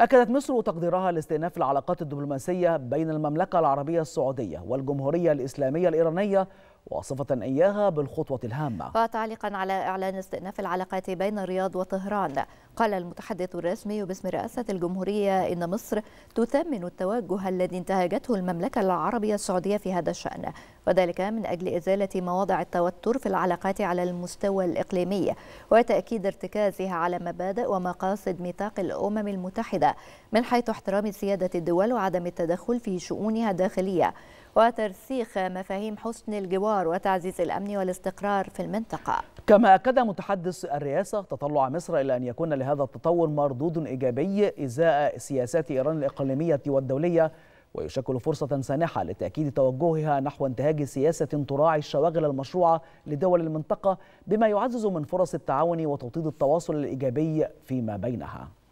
أكدت مصر تقديرها لاستئناف العلاقات الدبلوماسية بين المملكة العربية السعودية والجمهورية الإسلامية الإيرانية واصفة إياها بالخطوة الهامة وتعليقا على إعلان استئناف العلاقات بين الرياض وطهران قال المتحدث الرسمي باسم رئاسة الجمهورية إن مصر تثمن التوجه الذي انتهجته المملكة العربية السعودية في هذا الشأن وذلك من أجل إزالة مواضع التوتر في العلاقات على المستوى الإقليمي وتأكيد ارتكازها على مبادئ ومقاصد ميثاق الأمم المتحدة من حيث احترام سيادة الدول وعدم التدخل في شؤونها الداخلية وترسيخ مفاهيم حسن الجوار الحوار وتعزيز الأمن والاستقرار في المنطقة كما أكد متحدث الرئاسة تطلع مصر إلى أن يكون لهذا التطور مردود إيجابي إزاء سياسات إيران الإقليمية والدولية ويشكل فرصة سانحة لتأكيد توجهها نحو انتهاج سياسة تراعي الشواغل المشروعة لدول المنطقة بما يعزز من فرص التعاون وتوطيد التواصل الإيجابي فيما بينها